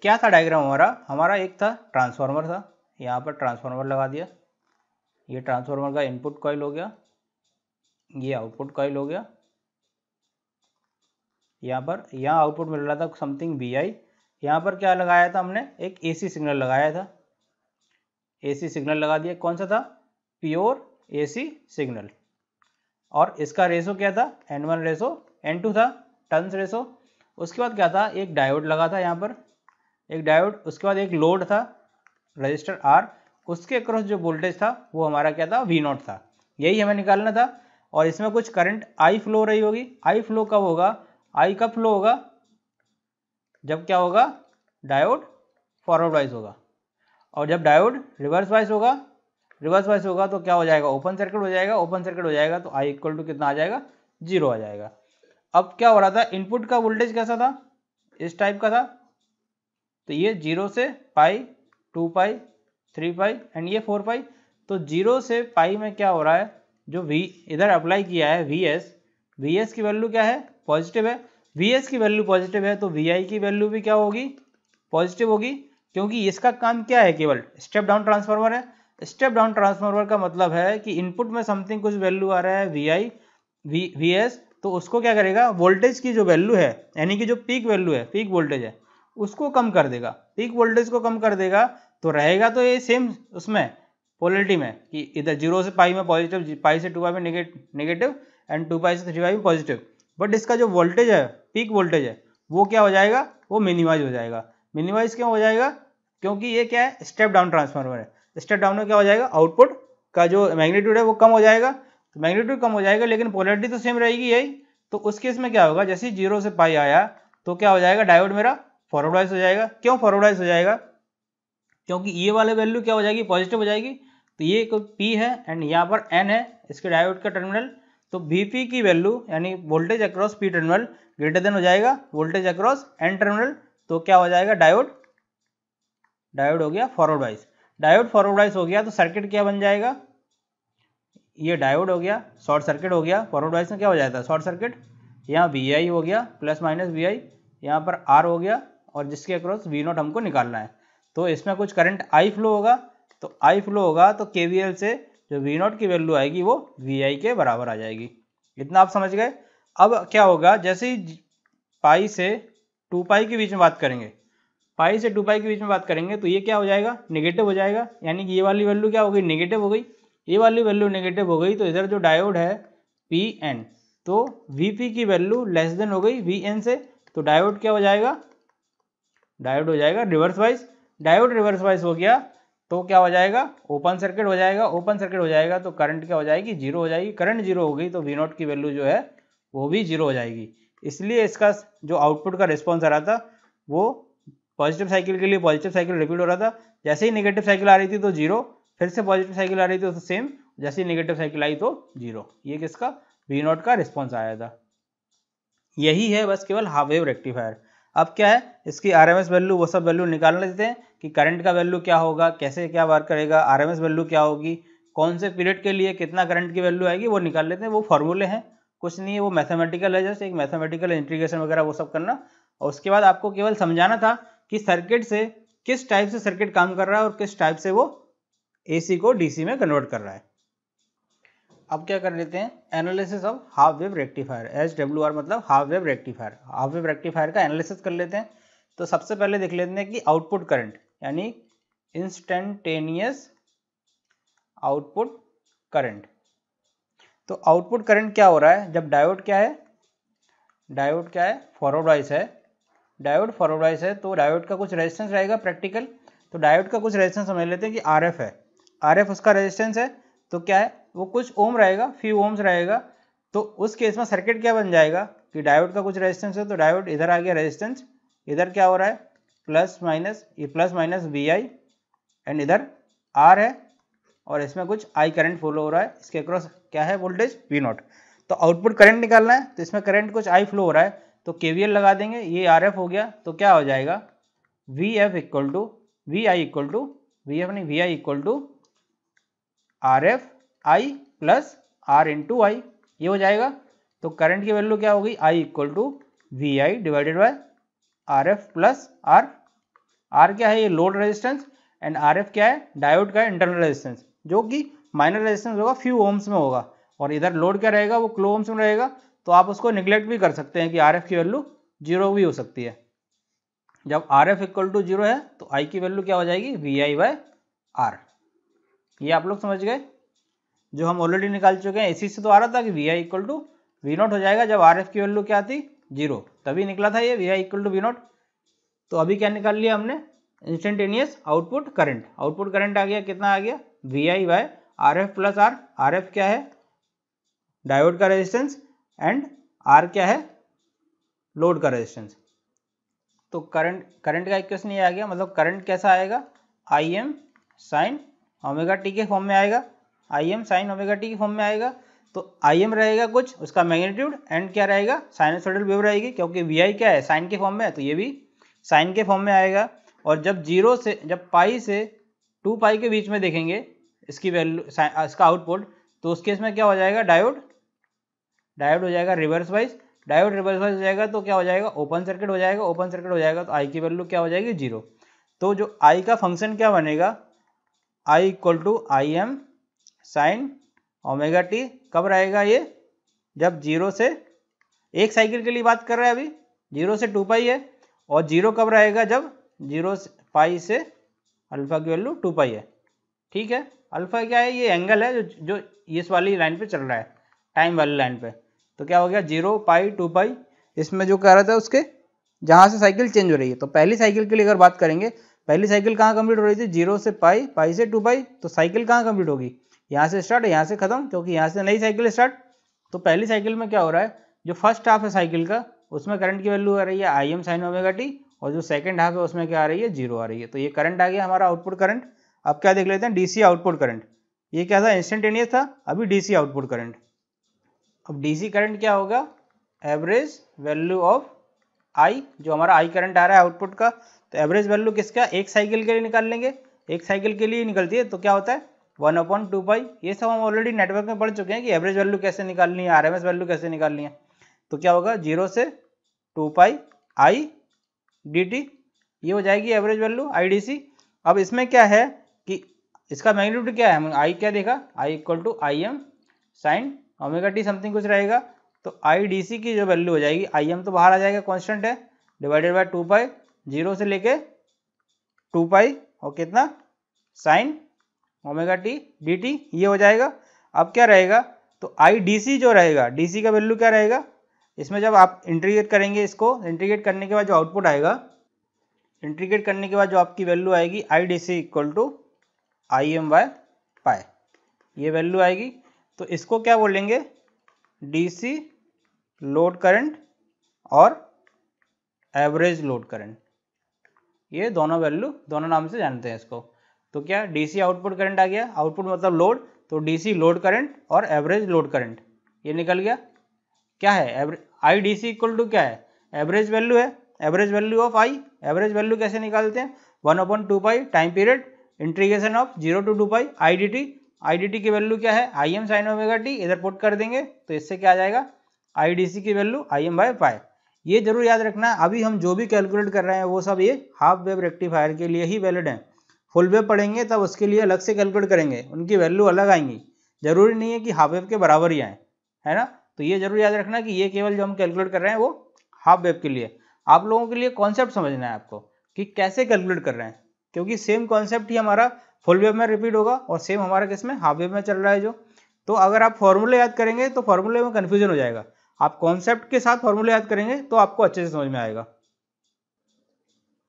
क्या था डायग्राम हमारा हमारा एक था ट्रांसफार्मर था यहाँ पर ट्रांसफार्मर लगा दिया ये ट्रांसफार्मर का इनपुट कॉइल हो गया ये आउटपुट कॉइल हो गया यहाँ पर यहाँ आउटपुट मिल रहा था समथिंग वी आई यहाँ पर क्या लगाया था हमने एक एसी सिग्नल लगाया था एसी सिग्नल लगा दिया कौन सा था प्योर एसी सिग्नल और इसका रेशो क्या था N one ratio N two था टन्स रेशो उसके बाद क्या था एक डायोड लगा था यहाँ पर एक डायोड उसके बाद एक लोड था रजिस्टर आर उसके क्रॉस जो वोल्टेज था वो हमारा क्या था वी नॉट था यही हमें निकालना था और इसमें कुछ करंट आई फ्लो रही होगी आई फ्लो कब होगा आई कब फ्लो होगा जब क्या होगा डायोड फॉरवर्ड वाइज होगा और जब डायोड रिवर्स वाइज होगा रिवर्स वाइज होगा तो क्या हो जाएगा ओपन सर्किट हो जाएगा ओपन सर्किट हो जाएगा तो आई इक्वल टू कितना आ जाएगा जीरो आ जाएगा अब क्या हो रहा था इनपुट का वोल्टेज कैसा था इस टाइप का था तो ये जीरो से pi two pi three pi and ये फोर पाई तो जीरो से पाई में क्या हो रहा है जो वी इधर अप्लाई किया है वी एस वी एस की वैल्यू क्या है पॉजिटिव है वी एस की वैल्यू पॉजिटिव है तो वी आई की वैल्यू भी क्या होगी पॉजिटिव होगी क्योंकि इसका काम क्या है केवल स्टेप डाउन ट्रांसफार्मर है स्टेप डाउन ट्रांसफार्मर का मतलब है कि इनपुट में समथिंग कुछ वैल्यू आ रहा है V I V V S तो उसको क्या करेगा वोल्टेज की जो वैल्यू है यानी कि जो पीक वैल्यू है पीक वोल्टेज है उसको कम कर देगा पीक वोल्टेज को कम कर देगा तो रहेगा तो ये सेम उसमें पोलिटी में कि इधर जीरो से पाई में पॉजिटिव पाई से टू पाई में एंड टू पाई से थ्री पाई में पॉजिटिव बट इसका जो वोल्टेज है पीक वोल्टेज है वो क्या हो जाएगा वो मिनिमाइज हो जाएगा मिनिमाइज क्यों हो जाएगा क्योंकि ये क्या है स्टेप डाउन ट्रांसफार्मर है स्टेप डाउन में क्या हो जाएगा आउटपुट का जो मैग्नीट्यूड है वो कम हो जाएगा तो मैग्नीट्यूड कम हो जाएगा लेकिन पोलरिटी तो सेम रहेगी यही तो उस केस में क्या होगा जैसे जीरो से पाई आया तो क्या हो जाएगा डायोड मेरा फॉरवर्डाइज हो जाएगा क्यों फॉरवर्डाइज हो जाएगा क्योंकि ये वाले वैल्यू क्या हो जाएगी पॉजिटिव हो जाएगी तो ये एक पी है एंड यहाँ पर एन है इसके डायोड का टर्मिनल तो वी पी की वैल्यू यानी voltage across P terminal greater than हो जाएगा वोल्टेज अक्रॉस एन टर्मिनल तो क्या हो जाएगा डायोड डायोड हो गया forward bias diode forward bias हो गया तो सर्किट क्या बन जाएगा ये डायोड हो गया शॉर्ट सर्किट हो गया फॉरवर्ड वाइज में क्या हो जाता है शॉर्ट सर्किट यहाँ वी आई हो गया प्लस माइनस वी आई यहाँ पर आर हो गया और जिसके अक्रॉस वी नॉट हमको निकालना है तो इसमें कुछ करंट आई फ्लो होगा तो आई फ्लो होगा तो के से जो वी नॉट की वैल्यू आएगी वो वी आई के बराबर आ जाएगी इतना आप समझ गए अब क्या होगा जैसे ही पाई से टू पाई के बीच में बात करेंगे पाई से टू पाई के बीच में बात करेंगे तो ये क्या हो जाएगा निगेटिव हो जाएगा यानी कि ये वाली वैल्यू क्या हो गई निगेटिव हो गई ये वाली वैल्यू निगेटिव हो गई तो इधर जो डायोड है पी एन तो वी पी की वैल्यू लेस देन हो गई वी एन से तो डायोड क्या हो जाएगा डायोड हो जाएगा reverse bias diode reverse bias हो गया तो क्या हो जाएगा ओपन सर्किट हो जाएगा ओपन सर्किट हो जाएगा तो करंट क्या हो जाएगी जीरो हो जाएगी करंट जीरो हो गई तो वी नॉट की वैल्यू जो है वो भी जीरो हो जाएगी इसलिए इसका जो आउटपुट का रिस्पॉन्स आ रहा था वो पॉजिटिव साइकिल के लिए पॉजिटिव साइकिल रिपीट हो रहा था जैसे ही नेगेटिव साइकिल आ रही थी तो जीरो फिर से पॉजिटिव साइकिल आ रही थी तो सेम जैसे ही नेगेटिव साइकिल आई तो जीरो ये किसका वी नॉट का रिस्पॉन्स आया था यही है बस केवल हाफ वेव रेक्टिफायर अब क्या है इसकी आर वैल्यू वो सब वैल्यू निकाल लेते हैं कि करंट का वैल्यू क्या होगा कैसे क्या वर्क करेगा आर वैल्यू क्या होगी कौन से पीरियड के लिए कितना करंट की वैल्यू आएगी वो निकाल लेते हैं वो फॉर्मूले हैं कुछ नहीं है वो मैथमेटिकल है जैसे एक मैथमेटिकल इंटीग्रेशन वगैरह वो सब करना और उसके बाद आपको केवल समझाना था कि सर्किट से किस टाइप से सर्किट काम कर रहा है और किस टाइप से वो सी को सी में कन्वर्ट कर रहा है अब क्या कर लेते हैं analysis of half wave rectifier H W R मतलब half wave rectifier half wave rectifier का एनालिसिस कर लेते हैं तो सबसे पहले देख लेते हैं कि आउटपुट करंट यानी इंस्टेंटेनियस आउटपुट करंट तो आउटपुट करंट क्या हो रहा है जब डायोड क्या है डायोड क्या है फॉरवर्ड वाइस है डायोड फॉरवर्ड वाइस है तो डायोड का कुछ रेजिस्टेंस रहेगा प्रैक्टिकल तो डायोड का कुछ रेजिस्टेंस समझ लेते हैं कि आर है आर उसका रेजिस्टेंस है तो क्या है वो कुछ ओम रहेगा फ्यू ओम्स रहेगा तो उस केस में सर्किट क्या बन जाएगा कि डायोड का कुछ रेजिस्टेंस है तो डायोड इधर आ गया रेजिस्टेंस इधर क्या हो रहा है प्लस माइनस ये plus minus V I and इधर आर है और इसमें कुछ आई करंट फ्लो हो रहा है इसके अक्रॉस क्या है वोल्टेज वी नॉट तो आउटपुट करंट निकालना है तो इसमें करंट कुछ आई फ्लो हो रहा है तो के लगा देंगे ये आर हो गया तो क्या हो जाएगा V F equal to V I equal to V F नहीं V I equal to R F I plus R into I ये हो जाएगा तो करंट की वैल्यू क्या होगी I equal to V I divided by R F plus R R क्या है ये load resistance and R F क्या है डायोड का इंटरनल रेजिस्टेंस जो कि माइनर रेजिस्टेंस होगा फ्यू ओम्स में होगा और इधर लोड क्या रहेगा वो क्लो ओम्स में रहेगा तो आप उसको निगलेक्ट भी कर सकते हैं कि आर एफ की वैल्यू जीरो भी हो सकती है जब R F equal to zero है तो आई की वैल्यू क्या हो जाएगी वी आई बाय आर ये आप लोग समझ गए जो हम ऑलरेडी निकाल चुके हैं इसी से तो आ रहा था कि V I equal to V not हो जाएगा जब आर एफ की वैल्यू क्या थी जीरो तभी निकला था ये V I equal to V not तो अभी क्या निकाल लिया हमने instantaneous output current output current आ गया कितना आ गया V I by R F plus R R F क्या है डायोड का रेजिस्टेंस एंड आर क्या है लोड का रेजिस्टेंस तो करंट करंट का इक्वेशन ये आ गया मतलब करंट कैसा आएगा I M sine omega T के फॉर्म में आएगा I M sine omega T के फॉर्म में आएगा तो आई एम रहेगा कुछ उसका मैग्नीट्यूड एंड क्या रहेगा साइनसोडल वेव रहेगी क्योंकि वी आई क्या है साइन के फॉर्म में है तो ये भी साइन के फॉर्म में आएगा और जब जीरो से जब पाई से टू पाई के बीच में देखेंगे इसकी वैल्यू uh, इसका आउटपुट तो उस केस में क्या हो जाएगा डायोड डायोड हो जाएगा reverse bias diode reverse bias हो जाएगा तो क्या हो जाएगा ओपन सर्किट हो जाएगा ओपन सर्किट हो जाएगा तो आई की वैल्यू क्या हो जाएगी जीरो तो जो आई का फंक्शन क्या बनेगा I equal to I M sine omega T कब रहेगा ये जब जीरो से एक साइकिल के लिए बात कर रहे हैं अभी जीरो से टू पाई है और जीरो कब रहेगा जब जीरो से पाई से अल्फा की वैल्यू टू पाई है ठीक है अल्फा क्या है ये एंगल है जो जो इस वाली लाइन पे चल रहा है टाइम वाली लाइन पे तो क्या हो गया जीरो पाई टू पाई इसमें जो कह रहा था उसके जहाँ से साइकिल चेंज हो रही है तो पहली साइकिल के लिए अगर बात करेंगे पहली साइकिल कहाँ कंप्लीट हो रही थी जीरो से पाई पाई से टू पाई तो साइकिल कहाँ कंप्लीट होगी यहाँ से स्टार्ट यहाँ से खत्म क्योंकि यहाँ से नई साइकिल स्टार्ट तो पहली साइकिल में क्या हो रहा है जो फर्स्ट हाफ है साइकिल का उसमें करंट की वैल्यू आ रही है I M sine omega T और जो सेकंड हाफ है उसमें क्या आ रही है जीरो आ रही है तो ये करंट आ गया हमारा आउटपुट करंट अब क्या देख लेते हैं डीसी आउटपुट करंट ये क्या था इंस्टेंटेनियस था अभी डीसी आउटपुट करंट अब डीसी करंट क्या होगा एवरेज वैल्यू ऑफ आई जो हमारा आई करंट आ रहा है आउटपुट का तो एवरेज वैल्यू किसका एक साइकिल के लिए निकाल लेंगे एक साइकिल के लिए निकलती है तो क्या होता है वन अपॉन टू पाई ये सब हम ऑलरेडी नेटवर्क में पढ़ चुके हैं कि एवरेज वैल्यू कैसे निकालनी है आरएमएस वैल्यू कैसे निकालनी है तो क्या होगा जीरो से two pi I D T ये हो जाएगी average value I D C अब इसमें क्या है कि इसका मैग्नीट्यूड क्या है आई क्या देखा I equal to I M sine omega T something कुछ रहेगा तो आई डी सी की जो वैल्यू हो जाएगी आई एम तो बाहर आ जाएगा कॉन्स्टेंट है divided by two pi zero से लेके टू पाई और कितना sine omega T D T ये हो जाएगा अब क्या रहेगा तो आई डी सी जो रहेगा डी सी का वैल्यू क्या रहेगा इसमें जब आप इंट्रीगेट करेंगे इसको इंट्रीगेट करने के बाद जो आउटपुट आएगा इंट्रीगेट करने के बाद जो आपकी वैल्यू आएगी I D C equal to I M by pi ये वैल्यू आएगी तो इसको क्या बोलेंगे डी सी लोड करंट और एवरेज लोड करंट ये दोनों वैल्यू दोनों नाम से जानते हैं इसको तो क्या डीसी आउटपुट करंट आ गया आउटपुट मतलब लोड तो डीसी लोड करंट और एवरेज लोड करंट ये निकल गया क्या है I D C equal to क्या है एवरेज वैल्यू है average value of I average value कैसे निकालते हैं one upon two pi time period integration of zero to two pi I D T I D T की value क्या है I M sine omega T इधर put कर देंगे तो इससे क्या आ जाएगा आई डी सी की value I M by pi ये जरूर याद रखना अभी हम जो भी कैलकुलेट कर रहे हैं वो सब ये हाफ वेव रेक्टिफायर के लिए ही वैलिड है फुल वेव पढ़ेंगे तब उसके लिए अलग से कैलकुलेट करेंगे उनकी वैल्यू अलग आएंगी जरूरी नहीं है कि हाफ वेव के बराबर ही आए है ना तो ये जरूर याद रखना कि ये केवल जो हम कैलकुलेट कर रहे हैं वो हाफ वेव के लिए आप लोगों के लिए कॉन्सेप्ट समझना है आपको कि कैसे कैलकुलेट कर रहे हैं क्योंकि सेम कॉन्सेप्ट ही हमारा फुल वेव में रिपीट होगा और सेम हमारा किस में हाफ वेव में चल रहा है जो तो अगर आप फॉर्मूले याद करेंगे तो फॉर्मूले में कन्फ्यूजन हो जाएगा आप कॉन्सेप्ट के साथ फॉर्मूले याद करेंगे तो आपको अच्छे से समझ में आएगा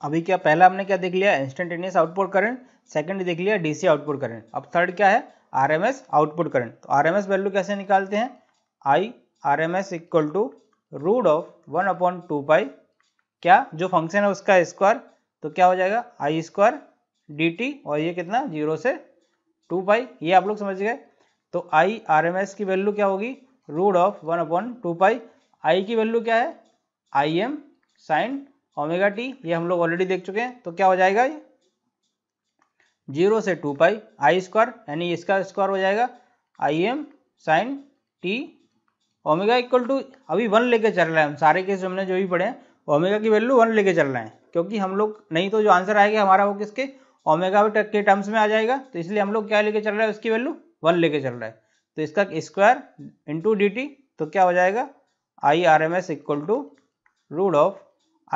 अभी क्या पहला हमने क्या देख लिया इंस्टेंटेनियस आउटपुट करंट सेकंड देख लिया डीसी आउटपुट करंट अब थर्ड क्या है आरएमएस आउटपुट करंट तो आरएमएस वैल्यू कैसे निकालते हैं I R M S equal to root of one upon two pi क्या जो फंक्शन है उसका स्क्वायर तो क्या हो जाएगा आई स्क्वायर डी टी और ये कितना जीरो से टू पाई ये आप लोग समझ गए तो आई आर एम एस की वैल्यू क्या होगी root of one upon two pi I की वैल्यू क्या है I M sine omega T ये हम लोग ऑलरेडी देख चुके हैं तो क्या हो जाएगा ये जीरो से टू पाई आई स्क्वायर यानी इसका स्क्वायर हो जाएगा I M sine T omega equal to अभी वन लेके चल रहा है हम सारे केस हमने जो भी पढ़े हैं ओमेगा की वैल्यू वन लेके चल रहे हैं क्योंकि हम लोग नहीं तो जो आंसर आएगा हमारा वो किसके ओमेगा के टर्म्स में आ जाएगा तो इसलिए हम लोग क्या लेके चल रहा है उसकी वैल्यू वन लेके चल रहा है तो इसका स्क्वायर इंटू डी टी तो क्या हो जाएगा I R M S equal to root of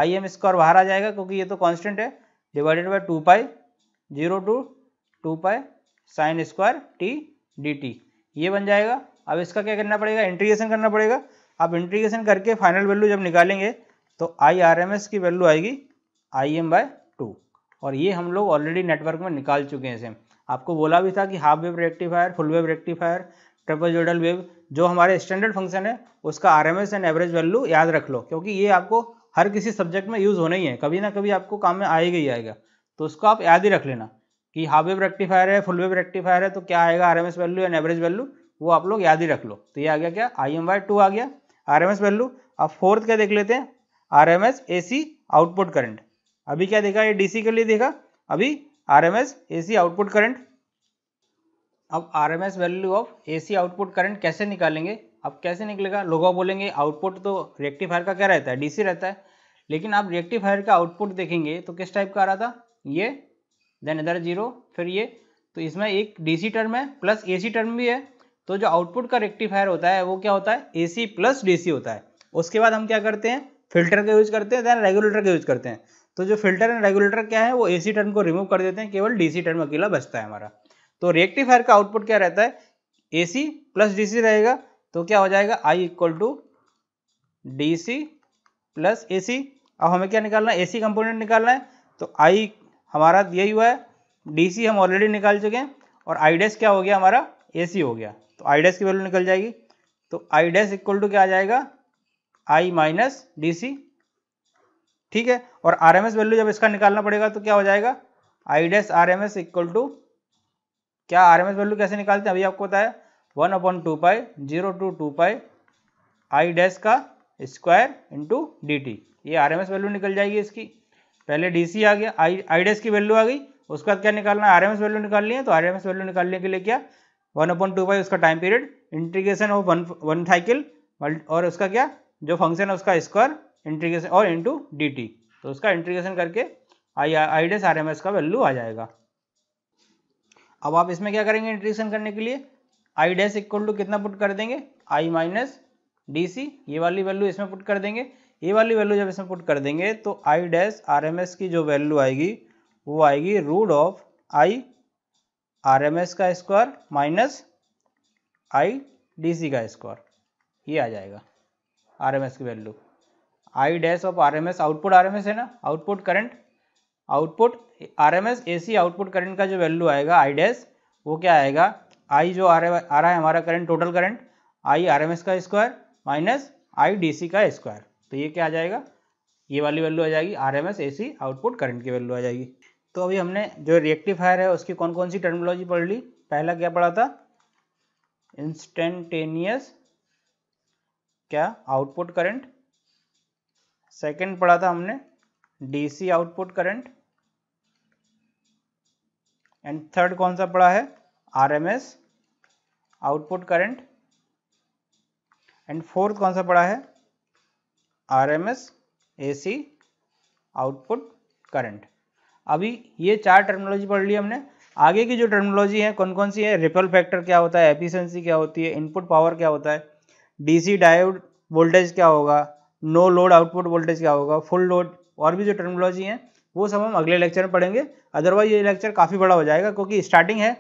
I M square बाहर आ जाएगा क्योंकि ये तो कांस्टेंट है divided by two pi zero to two pi sine square T D T ये बन जाएगा अब इसका क्या करना पड़ेगा इंटीग्रेशन करना पड़ेगा अब इंटीग्रेशन करके फाइनल वैल्यू जब निकालेंगे तो आई आर एम एस की वैल्यू आएगी आई एम बाय टू और ये हम लोग ऑलरेडी नेटवर्क में निकाल चुके हैं सेम आपको बोला भी था कि half wave rectifier full wave rectifier triple wave जो हमारे स्टैंडर्ड फंक्शन है उसका R M S and average value याद रख लो क्योंकि ये आपको हर किसी सब्जेक्ट में यूज़ होना ही है कभी ना कभी आपको काम में आएगा ही आएगा तो उसको आप याद ही रख लेना कि हाफ वेव रेक्टिफायर है फुल वेव रेक्टिफायर है तो क्या आएगा R value and average value वो आप लोग याद ही रख लो तो ये आ गया क्या आई एम वाई टू आ गया आर वैल्यू अब फोर्थ क्या देख लेते हैं R M S A C output current अभी क्या देखा ये डीसी के लिए देखा अभी R M S A C output current अब R M S value of A C output current कैसे निकालेंगे अब कैसे निकलेगा लोग बोलेंगे आउटपुट तो रेक्टिफायर का क्या रहता है डीसी रहता है लेकिन आप रेक्टिफायर का आउटपुट देखेंगे तो किस टाइप का आ रहा था ये देन इधर जीरो फिर ये तो इसमें एक डीसी टर्म है प्लस एसी टर्म भी है तो जो आउटपुट का रेक्टिफायर होता है वो क्या होता है एसी प्लस डीसी होता है उसके बाद हम क्या करते हैं फिल्टर का यूज करते हैं देन रेगुलेटर का यूज करते हैं तो जो फिल्टर एंड रेगुलेटर क्या है वो सी टर्म को रिमूव कर देते हैं केवल डीसी टर्म अकेला बचता है हमारा तो रिएक्टिफायर का आउटपुट क्या रहता है एसी प्लस डीसी रहेगा तो क्या हो जाएगा I equal to D C plus A C अब हमें क्या निकालना है ए सी कंपोनेंट निकालना है तो आई हमारा यही हुआ है डी सी हम ऑलरेडी निकाल चुके हैं और आई डैश क्या हो गया हमारा ए सी हो गया तो आई डैश की वैल्यू निकल जाएगी तो आई डैश इक्वल टू क्या आ जाएगा आई माइनस डी सी ठीक है और आर एम एस वैल्यू जब इसका निकालना पड़ेगा तो क्या हो जाएगा I dash R M S equal to क्या आर एम एस वैल्यू कैसे निकालते हैं अभी आपको बताया one upon two pi zero to two pi I dash का स्क्वायर इंटू डी टी ये आर एम एस वैल्यू निकल जाएगी इसकी पहले डी सी आ गया आई आई डैश की वैल्यू आ गई उसके बाद क्या निकालना है आर एम एस वैल्यू निकालनी है तो आर एम एस वैल्यू निकालने के लिए क्या वन अपॉन टू पाई उसका time period integration of one one cycle और उसका क्या जो फंक्शन है उसका स्क्वायर इंटीग्रेशन और इंटू डी टी तो उसका इंटीग्रेशन करके I I dash R M S का वैल्यू आ जाएगा अब आप इसमें क्या करेंगे इंटीग्रेशन करने के लिए आई डैश इक्वल टू कितना पुट कर देंगे आई माइनस डी सी ये वाली वैल्यू इसमें पुट कर देंगे ये वाली वैल्यू जब इसमें पुट कर देंगे तो I dash R M S की जो वैल्यू आएगी वो आएगी root of I R M S का square minus I D C का स्क्वायर ये आ जाएगा आर एम एस की value I dash of R M S output R M S है ना output current output R M S A C output current का जो वैल्यू आएगा आई डैश वो क्या आएगा आई जो आ रहा है आ रहा है हमारा current total current I R M S का square minus I D C का स्क्वायर तो ये क्या आ जाएगा ये वाली वैल्यू आ जाएगी आर एम आउटपुट करंट की वैल्यू आ जाएगी तो अभी हमने जो रिएक्टिफायर है उसकी कौन कौन सी टर्मोलॉजी पढ़ ली पहला क्या पढ़ा था इंस्टेंटेनियस क्या आउटपुट करंट सेकंड पढ़ा था हमने DC output current and third कौन सा पढ़ा है RMS output current and fourth कौन सा पड़ा है आरएमएस एसी आउटपुट करंट अभी ये चार टर्मिनोलॉजी पढ़ ली हमने आगे की जो टर्मिनोलॉजी है कौन कौन सी है रिपल फैक्टर क्या होता है एफिशिएंसी क्या होती है इनपुट पावर क्या होता है डीसी डायोड वोल्टेज क्या होगा नो लोड आउटपुट वोल्टेज क्या होगा फुल लोड और भी जो टर्मिनोलॉजी है वो सब हम अगले लेक्चर में पढ़ेंगे अदरवाइज ये लेक्चर काफ़ी बड़ा हो जाएगा क्योंकि स्टार्टिंग है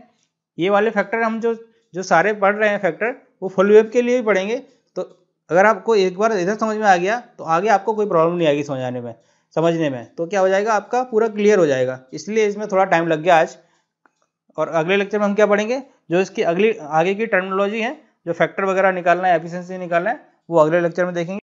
ये वाले फैक्टर हम जो जो सारे पढ़ रहे हैं फैक्टर वो फुल वेव के लिए भी पढ़ेंगे तो अगर आपको एक बार इधर समझ में आ गया तो आगे आपको कोई प्रॉब्लम नहीं आएगी समझाने में समझने में तो क्या हो जाएगा आपका पूरा क्लियर हो जाएगा इसलिए इसमें थोड़ा टाइम लग गया आज और अगले लेक्चर में हम क्या पढ़ेंगे जो इसकी अगली आगे की टर्मिनोलॉजी है जो फैक्टर वगैरह निकालना है एफिशेंसी निकालना है वो अगले लेक्चर में देखेंगे